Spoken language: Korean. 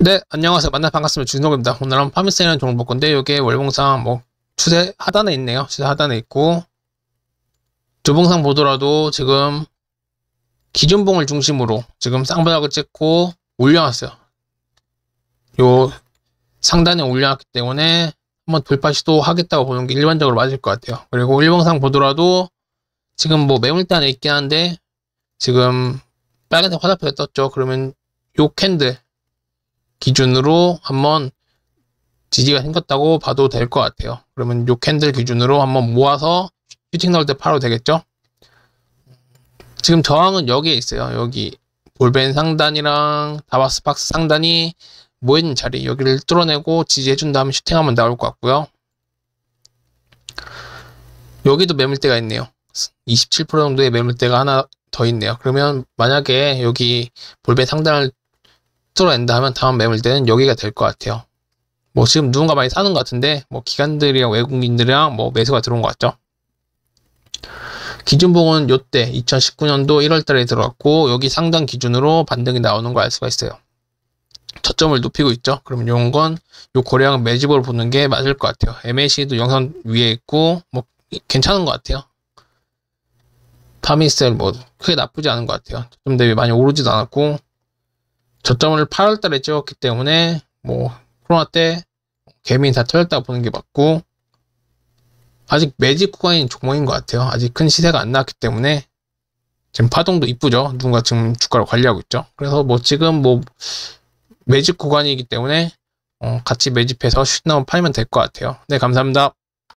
네, 안녕하세요. 만나 반갑습니다. 준석입니다. 오늘은 파미세이라는 종목 건데 요게 월봉상 뭐 추세 하단에 있네요. 추세 하단에 있고 조봉상 보더라도 지금 기준봉을 중심으로 지금 쌍바닥을 찍고 올려놨어요요 상단에 올려놨기 때문에 한번 돌파 시도하겠다고 보는 게 일반적으로 맞을 것 같아요. 그리고 일봉상 보더라도 지금 뭐 매물대 안에 있긴 한데 지금 빨간색 화살표가 떴죠. 그러면 요 캔들 기준으로 한번 지지가 생겼다고 봐도 될 것 같아요. 그러면 요 캔들 기준으로 한번 모아서 슈팅 나올 때 파로 되겠죠? 지금 저항은 여기에 있어요. 여기 볼벤 상단이랑 다바스 박스 상단이 모여있는 자리 여기를 뚫어내고 지지해준 다음에 슈팅하면 나올 것 같고요. 여기도 매물대가 있네요. 27% 정도의 매물대가 하나 더 있네요. 그러면 만약에 여기 볼벤 상단을 박스로 낸드 하면 다음 매물대는 여기가 될 것 같아요. 뭐 지금 누군가 많이 사는 것 같은데 뭐 기관들이랑 외국인들이랑 뭐 매수가 들어온 것 같죠. 기준봉은 요때 2019년도 1월달에 들어왔고 여기 상단 기준으로 반등이 나오는 거 알 수가 있어요. 저점을 높이고 있죠. 그럼 이런 건요 거래량 매집으로 보는 게 맞을 것 같아요. MAC도 영상 위에 있고 뭐 괜찮은 것 같아요. 파미셀 뭐 크게 나쁘지 않은 것 같아요. 좀 대비 많이 오르지도 않았고 저점을 8월달에 찍었기 때문에 뭐 코로나 때 개미 다 털렸다 고 보는 게 맞고 아직 매직 구간인 종목인 것 같아요. 아직 큰 시세가 안 나왔기 때문에 지금 파동도 이쁘죠. 누군가 지금 주가를 관리하고 있죠. 그래서 뭐 지금 뭐 매직 구간이기 때문에 어 같이 매집해서 슛 나오면 팔면 될 것 같아요. 네 감사합니다.